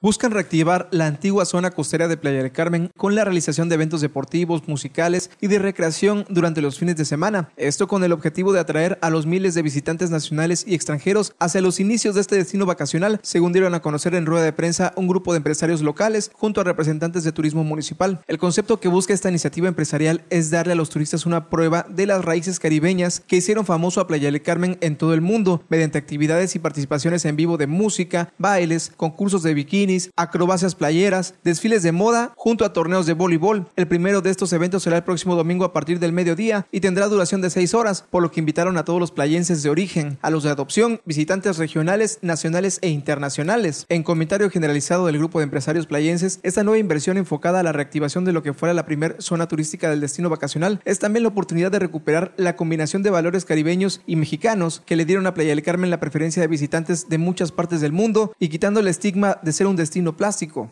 buscan reactivar la antigua zona costera de Playa del Carmen con la realización de eventos deportivos, musicales y de recreación durante los fines de semana. Esto con el objetivo de atraer a los miles de visitantes nacionales y extranjeros hacia los inicios de este destino vacacional, según dieron a conocer en rueda de prensa un grupo de empresarios locales junto a representantes de turismo municipal. El concepto que busca esta iniciativa empresarial es darle a los turistas una prueba de las raíces caribeñas que hicieron famoso a Playa del Carmen en todo el mundo mediante actividades y participaciones en vivo de música, bailes, concursos de bikini, acrobacias playeras, desfiles de moda, junto a torneos de voleibol. El primero de estos eventos será el próximo domingo a partir del mediodía y tendrá duración de 6 horas, por lo que invitaron a todos los playenses de origen, a los de adopción, visitantes regionales, nacionales e internacionales. En comentario generalizado del grupo de empresarios playenses, esta nueva inversión enfocada a la reactivación de lo que fuera la primera zona turística del destino vacacional es también la oportunidad de recuperar la combinación de valores caribeños y mexicanos que le dieron a Playa del Carmen la preferencia de visitantes de muchas partes del mundo y quitando el estigma de ser un destino plástico.